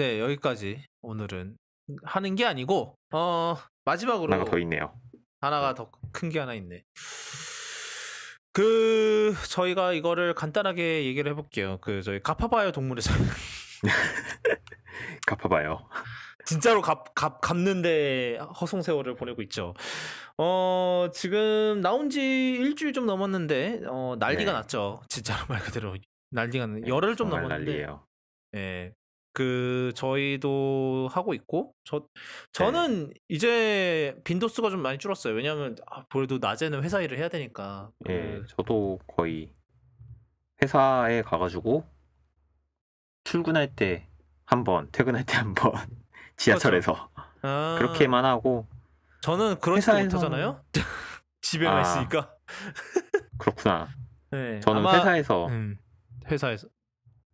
네, 여기까지 오늘은 하는 게 아니고 어 마지막으로 하나가 더 있네요. 하나가 네. 더큰 게 하나 있네. 그 저희가 이거를 간단하게 얘기를 해볼게요. 그 저희 갚아봐요 동물에서 갚아봐요. 진짜로 갚, 갚, 갚는데 허송 세월을 보내고 있죠. 어, 지금 나온 지 일주일 좀 넘었는데, 어, 난리가 네. 났죠. 진짜로 말 그대로 난리가, 네, 열흘 좀 넘었는데. 난리예요. 예. 그 저희도 하고 있고 저 네. 저는 네. 이제 빈도수가 좀 많이 줄었어요. 왜냐하면 아, 그래도 낮에는 회사 일을 해야 되니까. 예, 네, 저도 거의 회사에 가가지고 출근할 때 한 번, 퇴근할 때 한번 그렇죠. 지하철에서 그렇죠. 아, 그렇게만 하고. 저는 그런 회사에서... 못하잖아요. 집에만 아, 있으니까. 그렇구나. 네, 저는 아마... 회사에서 음, 회사에서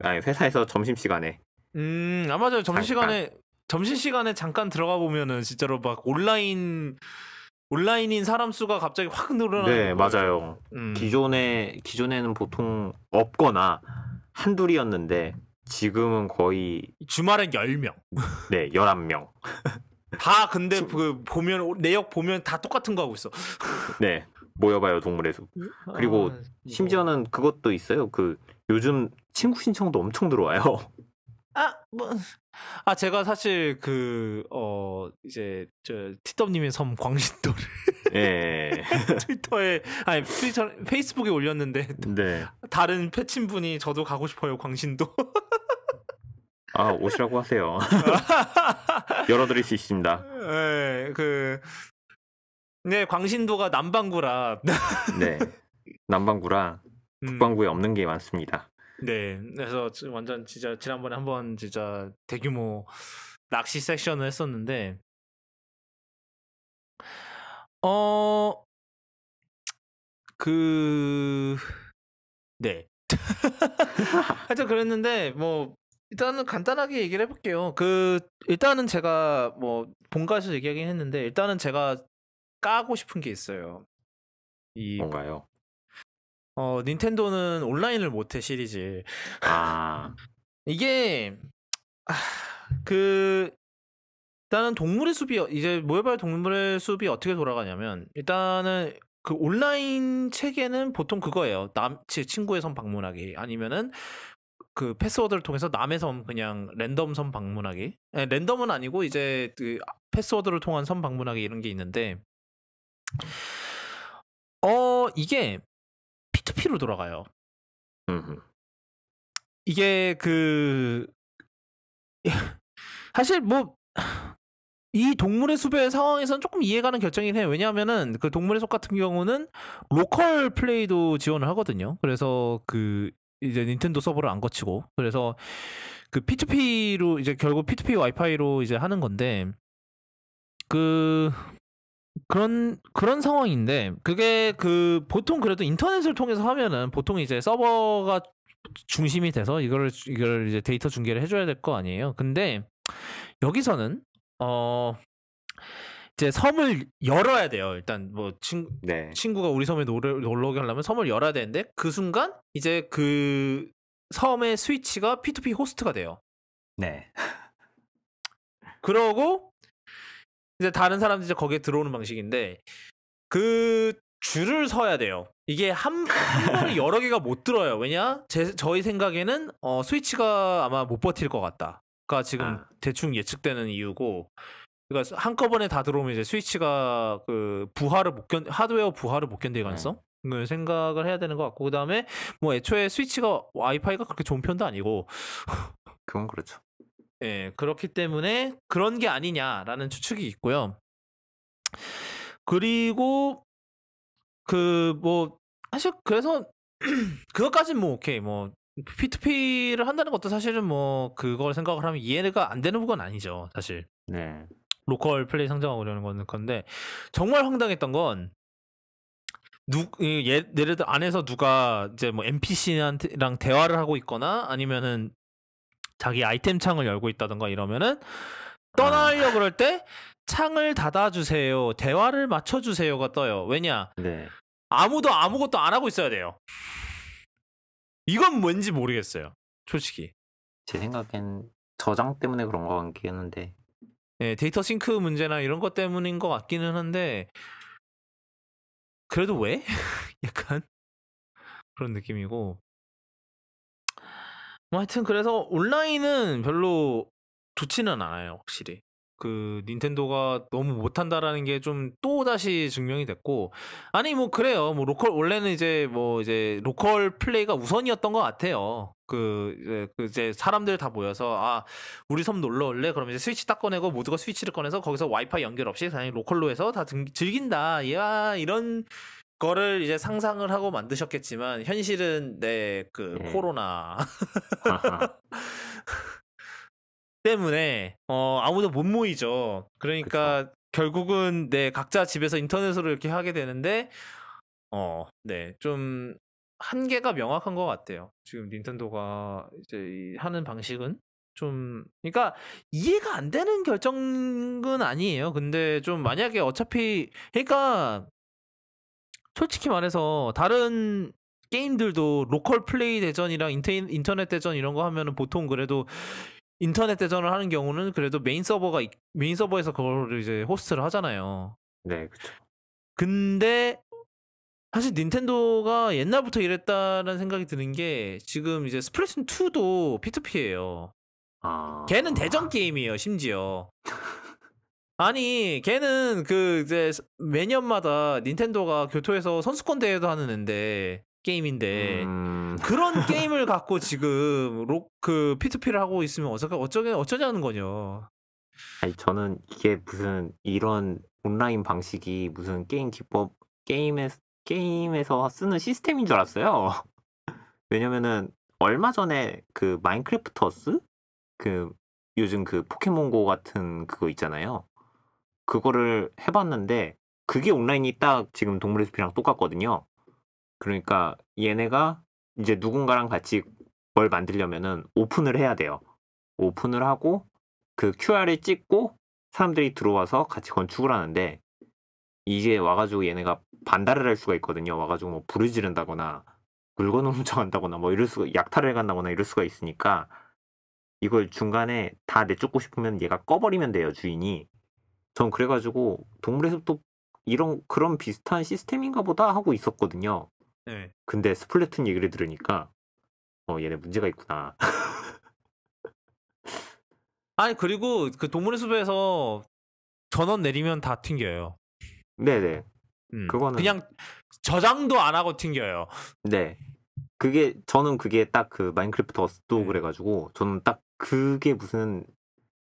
아니 회사에서 점심 시간에 음, 아마아 점심 시간에 점심 시간에 잠깐 들어가 보면은 진짜로 막 온라인 온라인인 사람 수가 갑자기 확 늘어나는 네, 거죠. 맞아요. 음. 기존에 기존에는 보통 없거나 한둘이었는데 지금은 거의 주말엔 10명. 네, 11명. 다 근데 그 보면 내역 보면 다 똑같은 거 하고 있어. 네. 모여봐요 동물의 숲. 음, 그리고 아, 심지어는 그것도 있어요. 그 요즘 친구 신청도 엄청 들어와요. 아, 뭐. 아, 제가 사실 그, 어, 이제, 저, 티덤님의 섬 광신도를. 예. 트위터에, 아니, 트위터, 페이스북에 올렸는데. 네. 다른 패친 분이 저도 가고 싶어요, 광신도. 아, 오시라고 하세요. 열어드릴 수 있습니다. 네, 그, 네, 광신도가 남방구라. 네. 남방구라 음. 북방구에 음. 없는 게 많습니다. 네. 그래서 완전 진짜 지난번에 한번 진짜 대규모 낚시 섹션을 했었는데 어 그 네. 하여튼 그랬는데 뭐 일단은 간단하게 얘기를 해볼게요. 그 일단은 제가 뭐 본가에서 얘기하긴 했는데 일단은 제가 까고 싶은 게 있어요. 이 뭔가요? 어, 닌텐도는 온라인을 못해 시리즈. 아. 이게 아, 그 일단은 동물의 숲이 이제 모여발 동물의 숲이 어떻게 돌아가냐면 일단은 그 온라인 체계는 보통 그거예요. 남 친구의 섬 방문하기 아니면은 그 패스워드를 통해서 남의 섬 그냥 랜덤 섬 방문하기 아 랜덤은 아니고 이제 그 패스워드를 통한 섬 방문하기 이런 게 있는데 어 이게 P2P로 돌아가요. 이게 그 사실 뭐 이 동물의 수배 상황에선 조금 이해가는 결정이긴 해요. 왜냐하면은 그 동물의 속 같은 경우는 로컬 플레이도 지원을 하거든요. 그래서 그 이제 닌텐도 서버를 안 거치고 그래서 그 P2P로 이제 결국 P2P 와이파이로 이제 하는 건데 그 그런 그런 상황인데 그게 그 보통 그래도 인터넷을 통해서 하면은 보통 이제 서버가 중심이 돼서 이거를 이걸 이제 데이터 중계를 해줘야 될 거 아니에요. 근데 여기서는 어 이제 섬을 열어야 돼요. 일단 뭐 친, 네. 친구가 우리 섬에 놀 놀러 오게 하려면 섬을 열어야 되는데 그 순간 이제 그 섬의 스위치가 P2P 호스트가 돼요. 네. 그러고 이제 다른 사람들이 이제 거기에 들어오는 방식인데 그 줄을 서야 돼요. 이게 한, 한 번에 여러 개가 못 들어요. 왜냐? 제, 저희 생각에는 어, 스위치가 아마 못 버틸 것 같다. 그니까 지금 아. 대충 예측되는 이유고 그러니까 한꺼번에 다 들어오면 이제 스위치가 그 부하를 못 견, 하드웨어 부하를 못 견딜 네. 가능성? 을 음. 생각을 해야 되는 것 같고 그다음에 뭐 애초에 스위치가 와이파이가 그렇게 좋은 편도 아니고 그건 그렇죠. 예, 그렇기 때문에 그런 게 아니냐라는 추측이 있고요. 그리고 그 뭐 사실 그래서 그것까진 뭐 오케이 뭐 P2P를 한다는 것도 사실은 뭐 그걸 생각을 하면 이해가 안 되는 부분 아니죠 사실. 네. 로컬 플레이 상장하려는 거는 건데 정말 황당했던 건 누, 예, 예를 들어 안에서 누가 이제 뭐 NPC랑 대화를 하고 있거나 아니면은 자기 아이템 창을 열고 있다던가 이러면은 떠나려 아. 그럴 때 창을 닫아주세요. 대화를 맞춰주세요가 떠요. 왜냐? 네. 아무도 아무것도 안 하고 있어야 돼요. 이건 뭔지 모르겠어요. 솔직히. 제 생각엔 저장 때문에 그런 거 같긴 한데. 네, 데이터 싱크 문제나 이런 것 때문인 것 같기는 한데 그래도 왜? 약간 그런 느낌이고 뭐 하여튼 그래서 온라인은 별로 좋지는 않아요, 확실히. 그 닌텐도가 너무 못한다라는 게 좀 또 다시 증명이 됐고 아니 뭐 그래요 뭐 로컬 원래는 이제 뭐 이제 로컬 플레이가 우선이었던 것 같아요 그 이제, 그 이제 사람들 다 모여서 아 우리 섬 놀러 올래 그러면 이제 스위치 딱 꺼내고 모두가 스위치를 꺼내서 거기서 와이파이 연결 없이 그냥 로컬로 해서 다 즐긴다 야 이런 거를 이제 상상을 하고 만드셨겠지만 현실은 내그 네. 코로나 때문에 어 아무도 못 모이죠. 그러니까 그쵸. 결국은 네 각자 집에서 인터넷으로 이렇게 하게 되는데 어 네 좀 한계가 명확한 것 같아요. 지금 닌텐도가 이제 하는 방식은 좀 그러니까 이해가 안 되는 결정은 아니에요. 근데 좀 만약에 어차피 그러니까 솔직히 말해서 다른 게임들도 로컬 플레이 대전이랑 인테인, 인터넷 대전 이런 거 하면은 보통 그래도 인터넷 대전을 하는 경우는 그래도 메인 서버가 메인 서버에서 그걸 이제 호스트를 하잖아요. 네, 그렇죠. 근데 사실 닌텐도가 옛날부터 이랬다는 생각이 드는 게 지금 이제 스플래툰 2도 P2P예요. 아... 걔는 대전 게임이에요, 심지어. 아니 걔는 그 이제 매년마다 닌텐도가 교토에서 선수권 대회도 하는 앤데 게임인데 음... 그런 게임을 갖고 지금 로그 P2P를 하고 있으면 어쩌 어쩌게 어쩌자는 거냐. 아니 저는 이게 무슨 이런 온라인 방식이 무슨 게임 기법 게임에 게임에서 쓰는 시스템인 줄 알았어요. 왜냐면은 얼마 전에 그 마인크래프터스 그 요즘 그 포켓몬고 같은 그거 있잖아요. 그거를 해봤는데 그게 온라인이 딱 지금 동물의 숲이랑 똑같거든요. 그러니까 얘네가 이제 누군가랑 같이 뭘 만들려면은 오픈을 해야 돼요. 오픈을 하고 그 QR을 찍고 사람들이 들어와서 같이 건축을 하는데 이게 와가지고 얘네가 반달을 할 수가 있거든요. 와가지고 뭐 불을 지른다거나 물건을 훔쳐간다거나 뭐 이럴 수가 약탈을 간다거나 이럴 수가 있으니까 이걸 중간에 다 내쫓고 싶으면 얘가 꺼버리면 돼요 주인이 전 그래가지고 동물의 숲도 이런 그런 비슷한 시스템인가 보다 하고 있었거든요. 네. 근데 스플래툰 얘기를 들으니까 어 얘네 문제가 있구나. 아니 그리고 그 동물의 숲에서 전원 내리면 다 튕겨요. 네네. 음. 그거는 그냥 저장도 안 하고 튕겨요. 네. 그게 저는 그게 딱 그 마인크래프트 어스도 네. 그래가지고 저는 딱 그게 무슨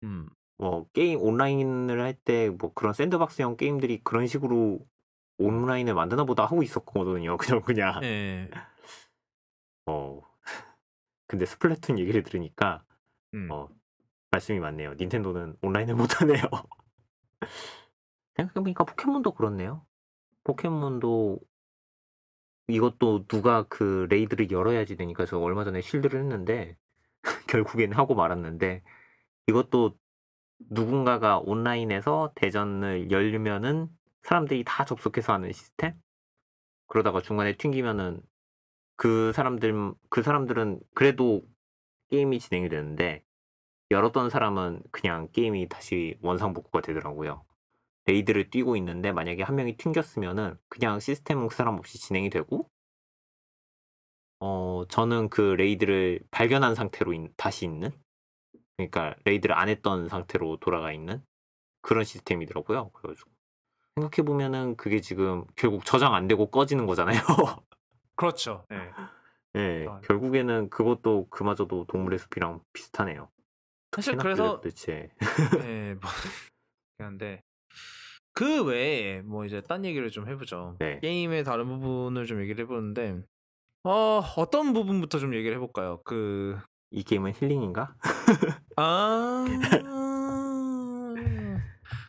음. 뭐 게임 온라인을 할 때 뭐 그런 샌드박스형 게임들이 그런 식으로 온라인을 만드나 보다 하고 있었거든요. 그냥 그냥. 네. 어. 근데 스플래툰 얘기를 들으니까 음. 어 말씀이 맞네요. 닌텐도는 온라인을 못하네요. 생각해보니까 포켓몬도 그렇네요. 포켓몬도 이것도 누가 그 레이드를 열어야지 되니까 저 얼마 전에 실드를 했는데 결국엔 하고 말았는데 이것도 누군가가 온라인에서 대전을 열리면은 사람들이 다 접속해서 하는 시스템? 그러다가 중간에 튕기면은 그 사람들, 그 사람들은 그래도 게임이 진행이 되는데 열었던 사람은 그냥 게임이 다시 원상복구가 되더라고요. 레이드를 뛰고 있는데 만약에 한 명이 튕겼으면은 그냥 시스템은 그 사람 없이 진행이 되고 어, 저는 그 레이드를 발견한 상태로 인, 다시 있는? 그러니까 레이드를 안 했던 상태로 돌아가 있는 그런 시스템이더라고요. 그래가지고 생각해 보면은 그게 지금 결국 저장 안 되고 꺼지는 거잖아요. 그렇죠. 네. 네, 결국에는 그것도 그마저도 동물의 숲이랑 비슷하네요. 사실 그래서 도대체. 네, 뭐 그런데 그 외에 뭐 이제 딴 얘기를 좀 해보죠. 네. 게임의 다른 부분을 좀 얘기를 해보는데 어 어떤 부분부터 좀 얘기를 해볼까요? 그이 게임은 힐링인가? 아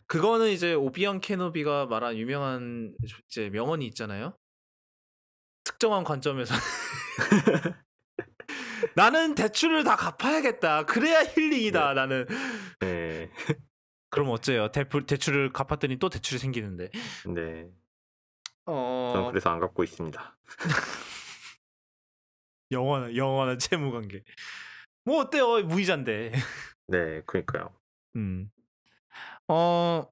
그거는 이제 오비언 캐노비가 말한 유명한 이제 명언이 있잖아요. 특정한 관점에서 나는 대출을 다 갚아야겠다. 그래야 힐링이다. 네. 나는. 네. 그럼 어째요? 대풀, 대출을 갚았더니 또 대출이 생기는데. 네. 어. 저는 그래서 안 갚고 있습니다. 영원한 영원한 채무 관계. 뭐 어때요 무이자인데 네 그러니까요 음어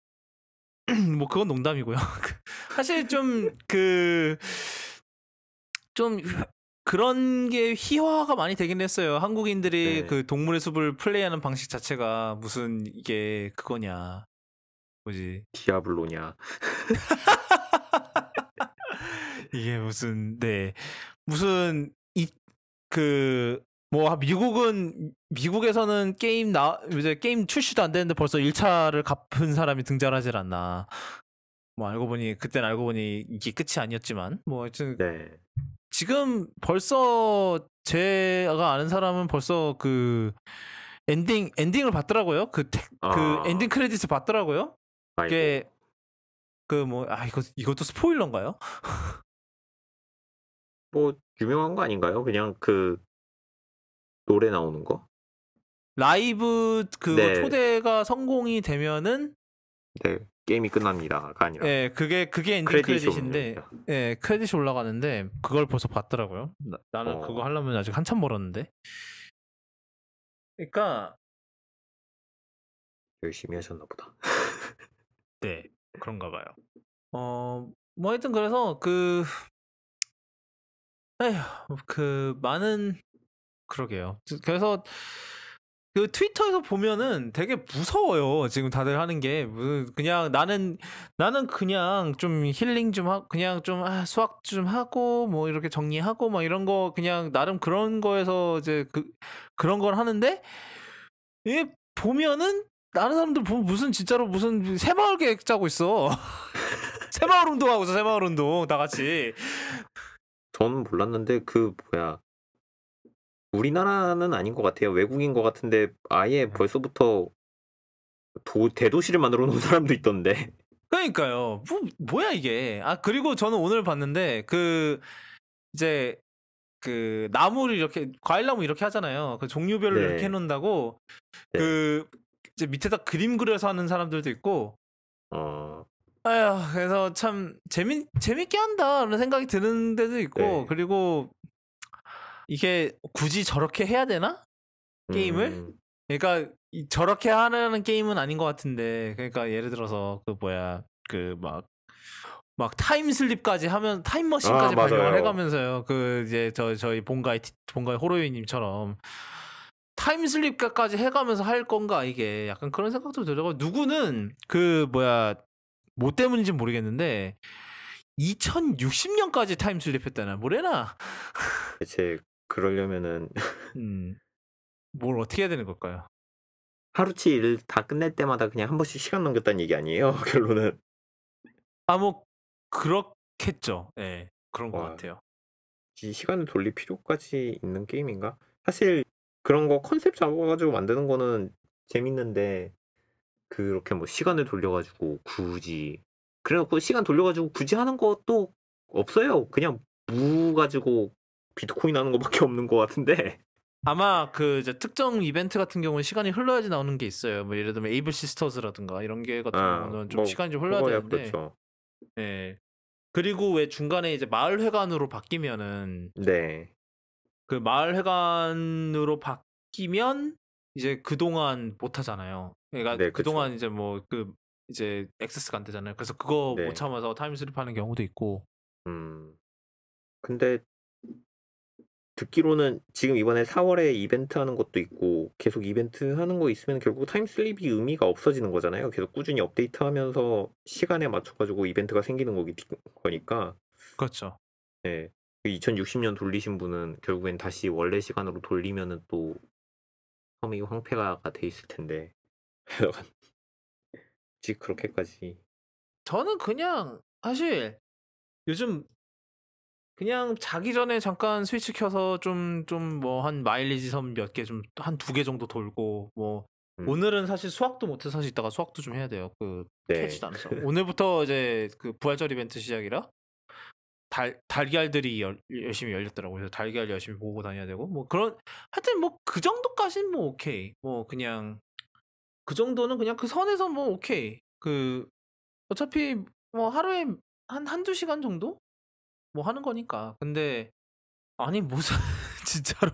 뭐 그건 농담이고요. 그 사실 좀 그좀 그 그런 게 희화가 많이 되긴 했어요. 한국인들이 네. 그 동물의 숲을 플레이하는 방식 자체가 무슨 이게 그거냐 뭐지 디아블로냐 이게 무슨 네 무슨 이그 뭐 아, 미국은 미국에서는 게임 나 이제 게임 출시도 안 되는데 벌써 1차를 갚은 사람이 등장하질 않나. 뭐 알고 보니 그땐 알고 보니 이게 끝이 아니었지만 뭐 하여튼 네. 지금 벌써 제가 아는 사람은 벌써 그 엔딩 엔딩을 봤더라고요. 그그 아. 엔딩 크레딧을 봤더라고요. 이게 그 뭐 아 이거 이것도 스포일러인가요? 뭐 유명한 거 아닌가요? 그냥 그 노래 나오는 거? 라이브 그 네. 초대가 성공이 되면은 네 게임이 끝납니다가 아니라 네 그게 그게 엔딩 크레딧인데 예 네, 크레딧이 올라가는데 그걸 벌써 봤더라고요 나, 는 어. 그거 하려면 아직 한참 멀었는데 그러니까 열심히 하셨나 보다 네 그런가 봐요 어뭐 하여튼 그래서 그 에휴 그 많은 그러게요. 그, 그래서 그 트위터에서 보면은 되게 무서워요. 지금 다들 하는 게 그냥 나는 나는 그냥 좀 힐링 좀 하, 고 그냥 좀 아, 수학 좀 하고 뭐 이렇게 정리하고 막 뭐 이런 거 그냥 나름 그런 거에서 이제 그 그런 걸 하는데 이 보면은 다른 사람들 보면 무슨 진짜로 무슨 새마을 계획 짜고 있어. 새마을 운동하고 있어. 새마을 운동 다 같이. 저는 몰랐는데 그 뭐야 우리나라는 아닌 것 같아요. 외국인 것 같은데 아예 음. 벌써부터 도, 대도시를 만들어 놓은 사람도 있던데. 그러니까요. 뭐, 뭐야 이게. 아 그리고 저는 오늘 봤는데 그 이제 그 나무를 이렇게 과일 나무 이렇게 하잖아요. 그 종류별로 네. 이렇게 해놓는다고 그 네. 그 이제 밑에다 그림 그려서 하는 사람들도 있고. 어. 아휴 그래서 참 재미 재밌게 한다 그런 생각이 드는 데도 있고 네. 그리고 이게 굳이 저렇게 해야 되나? 게임을? 음. 그러니까 저렇게 하는 게임은 아닌 것 같은데 그러니까 예를 들어서 그 뭐야 그 막 막 타임슬립까지 하면 타임머신까지 아, 발명을 해가면서요 그 이제 저 저희 본가의 본가의 호로이님처럼 타임슬립까지 해가면서 할 건가 이게 약간 그런 생각도 들어요 누구는 그 뭐야 뭐 때문인지 모르겠는데 2060년까지 타임슬립했다나 뭐래나 대체 그러려면은 음. 뭘 어떻게 해야 되는 걸까요? 하루치 일 다 끝낼 때마다 그냥 한 번씩 시간 넘겼다는 얘기 아니에요? 결론은 아뭐 그렇겠죠. 예. 네, 그런 와, 것 같아요. 이 시간을 돌릴 필요까지 있는 게임인가? 사실 그런 거 컨셉 잡아가지고 만드는 거는 재밌는데 그렇게 뭐 시간을 돌려가지고 굳이 그래갖고 시간 돌려가지고 굳이 하는 것도 없어요. 그냥 무 가지고 비트코인 하는 것밖에 없는 것 같은데 아마 그 특정 이벤트 같은 경우는 시간이 흘러야지 나오는 게 있어요. 뭐 예를 들면 에이블 시스터즈라든가 이런 게 같은 아, 경우는 좀 뭐, 시간이 좀 흘러야 되는데. 그렇죠. 네. 그리고 왜 중간에 이제 마을회관으로 바뀌면은 네. 그 마을회관으로 바뀌면 이제 그동안 못 하잖아요. 그러니까 네, 그동안 이제 뭐 그 이제 액세스가 안 되잖아요. 그래서 그거 네. 못 참아서 타임슬립 하는 경우도 있고. 음. 근데 듣기로는 지금 이번에 4월에 이벤트 하는 것도 있고 계속 이벤트 하는 거 있으면 결국 타임슬립이 의미가 없어지는 거잖아요. 계속 꾸준히 업데이트하면서 시간에 맞춰가지고 이벤트가 생기는 거니까 그렇죠. 네. 2060년 그 돌리신 분은 결국엔 다시 원래 시간으로 돌리면은 또 섬이 황폐가가 돼 있을 텐데. 지금 그렇게까지. 저는 그냥 사실 요즘 그냥 자기 전에 잠깐 스위치 켜서 좀 좀 뭐 한 마일리지 섬몇개 좀 한 두 개 정도 돌고 뭐 음. 오늘은 사실 수학도 못해서 사실 이따가 수학도 좀 해야 돼요. 그 네. 켜도 않아서 오늘부터 이제 그 부활절 이벤트 시작이라 달 달걀들이 열, 열심히 열렸더라고요. 그래서 달걀 열심히 보고 다녀야 되고 뭐 그런 하여튼 뭐 그정도까진뭐 오케이 뭐 그냥 그 정도는 그냥 그 선에서 뭐 오케이 그 어차피 뭐 하루에 한 한 두 시간 정도 뭐 하는 거니까. 근데 아니 뭐 진짜로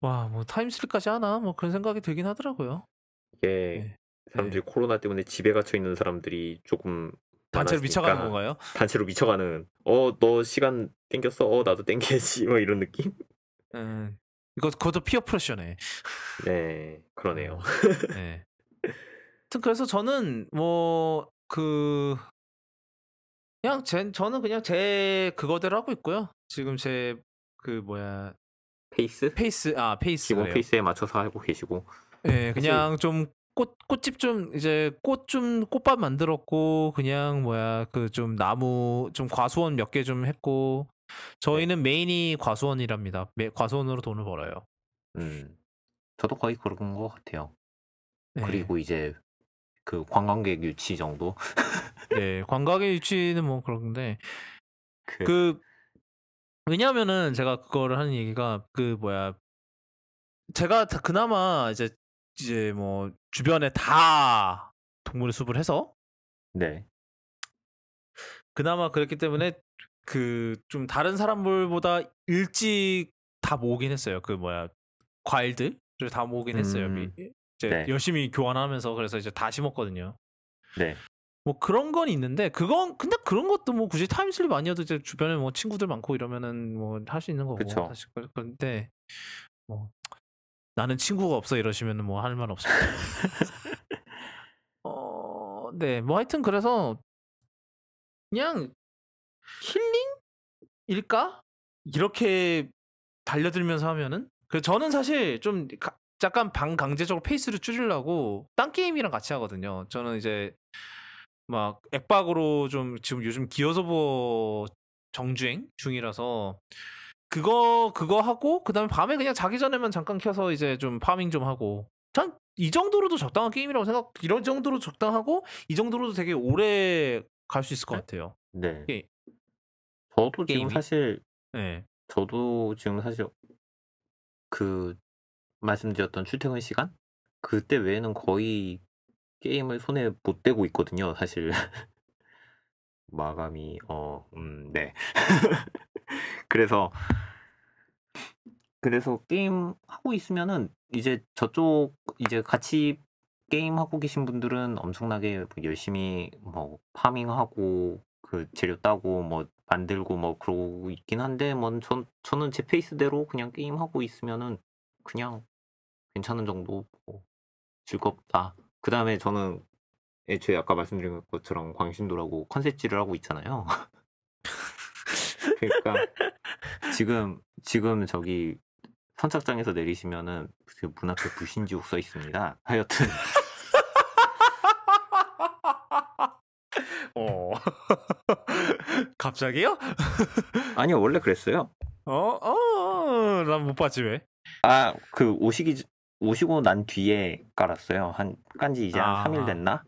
와 뭐 타임슬립까지 하나 뭐 그런 생각이 들긴 하더라고요. 이게 네. 사람들이 네. 코로나 때문에 집에 갇혀 있는 사람들이 조금 단체로 미쳐가는 건가요? 단체로 미쳐가는 어 너 시간 땡겼어 어 나도 땡겨야지 뭐 이런 느낌? 음 이거 그것도 피어 프레셔네. 네 그러네요. 네. 그래서 저는 뭐그 그냥 제, 저는 그냥 제 그거대로 하고 있고요. 지금 제 그 뭐야 페이스? 페이스 아 페이스 기본 페이스에 맞춰서 하고 계시고. 네, 그냥 사실... 좀 꽃, 꽃집 좀 이제 꽃 좀 꽃밭 만들었고 그냥 뭐야 그 좀 나무 좀 과수원 몇 개 좀 했고 저희는 네. 메인이 과수원이랍니다. 매, 과수원으로 돈을 벌어요. 음, 저도 거의 그런 것 같아요. 네. 그리고 이제 그 관광객 유치 정도. 네, 광각의 유치는 뭐 그런데 그, 그 왜냐하면은 제가 그거를 하는 얘기가 그 뭐야 제가 그나마 이제 이제 뭐 주변에 다 동물의 숲을 해서 네 그나마 그랬기 때문에 그 좀 다른 사람들보다 일찍 다 모으긴 했어요 그 뭐야 과일들을 다 모으긴 했어요 음, 이제 네. 열심히 교환하면서 그래서 이제 다 심었거든요 네뭐 그런 건 있는데 그건 근데 그런 것도 뭐 굳이 타임슬립 아니어도 이제 주변에 뭐 친구들 많고 이러면은 뭐 할 수 있는 거고 그쵸. 사실 그, 그런데 뭐 나는 친구가 없어 이러시면은 뭐할 말없 어, 네, 뭐 하여튼 그래서 그냥 힐링일까 이렇게 달려들면서 하면은 그 저는 사실 좀 가, 약간 방강제적으로 페이스를 줄이려고 딴 게임이랑 같이 하거든요. 저는 이제 막 액박으로 좀 지금 요즘 기어서버 정주행 중이라서 그거 그거 하고 그다음에 밤에 그냥 자기 전에만 잠깐 켜서 이제 좀 파밍 좀 하고 참이 정도로도 적당한 게임이라고 생각 이런 정도로 적당하고 이 정도로도 되게 오래 갈 수 있을 것 네? 같아요. 네. 게, 저도 게임이? 지금 사실 네. 저도 지금 사실 그 말씀드렸던 출퇴근 시간 그때 외에는 거의 게임을 손에 못 대고 있거든요, 사실. 마감이 어, 음, 네. 그래서 그래서 게임 하고 있으면은 이제 저쪽 이제 같이 게임 하고 계신 분들은 엄청나게 뭐 열심히 뭐 파밍하고 그 재료 따고 뭐 만들고 뭐 그러고 있긴 한데 뭐 전, 저는 제 페이스대로 그냥 게임 하고 있으면은 그냥 괜찮은 정도 뭐 즐겁다 그 다음에 저는 애초에 아까 말씀드린 것처럼 광신도라고 컨셉질을 하고 있잖아요. 그러니까 지금 지금 저기 선착장에서 내리시면은 문 앞에 부신지옥 써 있습니다. 하여튼. 어. 갑자기요? 아니요 원래 그랬어요. 어, 어, 어. 난못 봤지 왜? 아, 그 오시기 오시고 난 뒤에 깔았어요. 한 깐지 이제 아. 한 3일 됐나?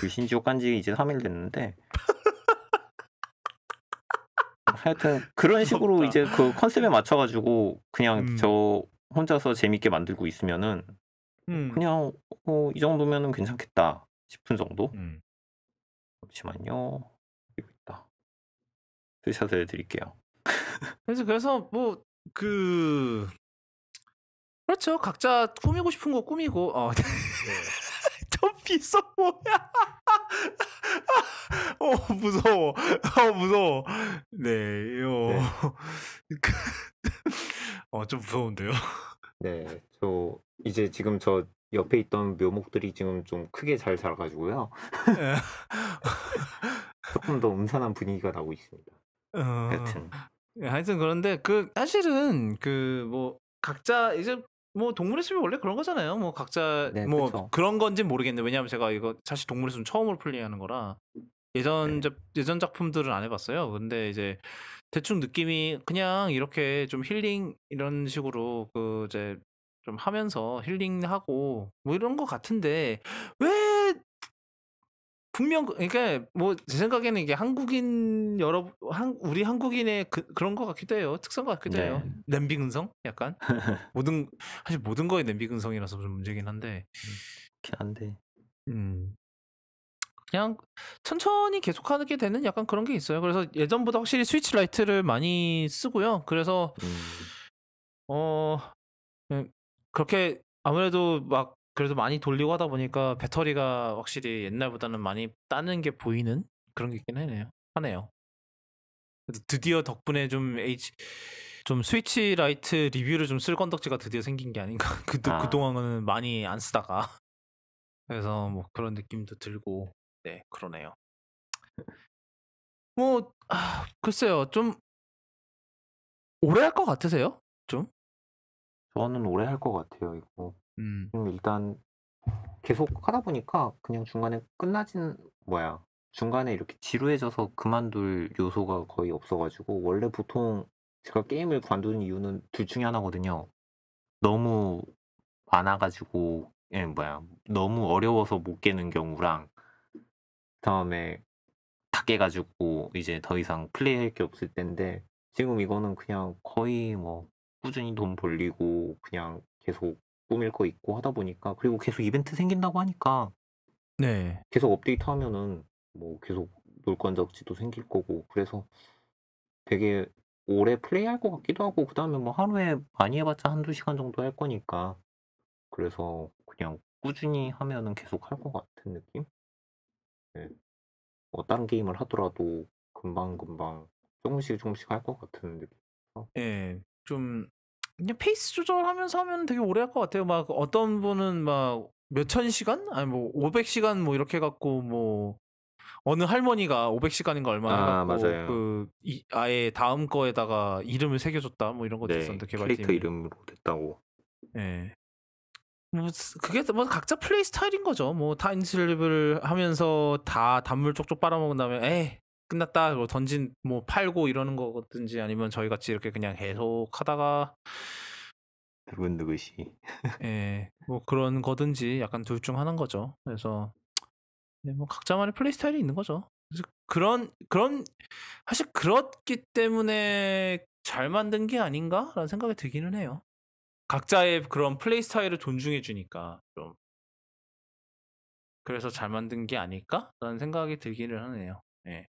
귀신지옥 그 깐지 이제 3일 됐는데 하여튼 그런 식으로 이제 그 컨셉에 맞춰가지고 그냥 음. 저 혼자서 재밌게 만들고 있으면은 음. 그냥 어, 이 정도면은 괜찮겠다 싶은 정도. 음. 잠시만요. 이거 있다. 드샷을 해드릴게요. 그래서 그래서 뭐그 그렇죠. 각자 꾸미고 싶은 거 꾸미고. 어. 네. 저 비서 뭐야? 어 무서워. 어 무서워. 네. 네. 어. 어좀 무서운데요. 네. 저 이제 지금 저 옆에 있던 묘목들이 지금 좀 크게 잘 자라가지고요. 조금 더 음산한 분위기가 나고 있습니다. 어... 하여튼. 네, 하여튼 그런데 그 사실은 그 뭐 각자 이제 뭐 동물의 숲이 원래 그런 거잖아요. 뭐 각자 네, 뭐 그쵸. 그런 건지 모르겠는데 왜냐하면 제가 이거 사실 동물의 숲 처음으로 플레이하는 거라 예전 네. 예전 작품들은 안 해봤어요. 근데 이제 대충 느낌이 그냥 이렇게 좀 힐링 이런 식으로 그 이제 좀 하면서 힐링하고 뭐 이런 거 같은데 왜 분명 그, 그러니까 뭐 제 생각에는 이게 한국인 여러 한 우리 한국인의 그, 런것 같기도 해요 특성 같기도 네. 해요 냄비 근성 약간 모든 사실 모든 거에 냄비 근성이라서 좀 문제긴 한데 그게 안돼 음 그냥 천천히 계속하게 는 되는 약간 그런 게 있어요 그래서 예전보다 확실히 스위치 라이트를 많이 쓰고요 그래서 음. 어 음, 그렇게 아무래도 막 그래도 많이 돌리고 하다 보니까 배터리가 확실히 옛날보다는 많이 따는 게 보이는 그런 게 있긴 하네요. 하네요. 드디어 덕분에 좀 H 좀 스위치 라이트 리뷰를 좀 쓸 건덕지가 드디어 생긴 게 아닌가. 그 아. 그동안은 많이 안 쓰다가 그래서 뭐 그런 느낌도 들고 네 그러네요. 뭐 아, 글쎄요 좀 오래 할 것 같으세요? 좀 저는 오래 할 것 같아요 이거. 음. 음. 일단 계속 하다 보니까 그냥 중간에 끝나진 뭐야 중간에 이렇게 지루해져서 그만둘 요소가 거의 없어가지고 원래 보통 제가 게임을 관두는 이유는 둘 중에 하나거든요. 너무 많아가지고 예 뭐야 너무 어려워서 못 깨는 경우랑 그다음에 다 깨가지고 이제 더 이상 플레이할 게 없을 텐데 지금 이거는 그냥 거의 뭐 꾸준히 돈 벌리고 그냥 계속 꾸일거 있고 하다 보니까 그리고 계속 이벤트 생긴다고 하니까 네. 계속 업데이트하면은 뭐 계속 물건적지도 생길 거고 그래서 되게 오래 플레이할 것 같기도 하고 그다음에 뭐 하루에 많이 해봤자 한두 시간 정도 할 거니까 그래서 그냥 꾸준히 하면은 계속 할 것 같은 느낌? 네. 뭐 다른 게임을 하더라도 금방 금방 조금씩 조금씩 할 것 같은 느낌. 예, 좀 그냥 페이스 조절하면서 하면 되게 오래 할 것 같아요. 막 어떤 분은 막 몇 천 시간? 아니 뭐 500시간 뭐 이렇게 갖고 뭐 어느 할머니가 500시간인가 얼마나 아, 맞아요. 그 이, 아예 다음 거에다가 이름을 새겨 줬다. 뭐 이런 것도 네, 있었는데 개발팀 캐릭터 이름으로 됐다고. 예. 네. 뭐 그게 뭐 각자 플레이 스타일인 거죠. 뭐 타임슬립을 하면서 다 단물 쪽쪽 빨아먹은 다음에 에이 끝났다 뭐 던진 뭐 팔고 이러는 거든지 아니면 저희 같이 이렇게 그냥 계속 하다가 누군 누구시 예뭐 그런 거든지 약간 둘 중하나인 거죠 그래서 네, 뭐 각자만의 플레이 스타일이 있는 거죠 그런 그런 사실 그렇기 때문에 잘 만든 게 아닌가라는 생각이 들기는 해요 각자의 그런 플레이 스타일을 존중해 주니까 좀 그래서 잘 만든 게 아닐까라는 생각이 들기는 하네요 예.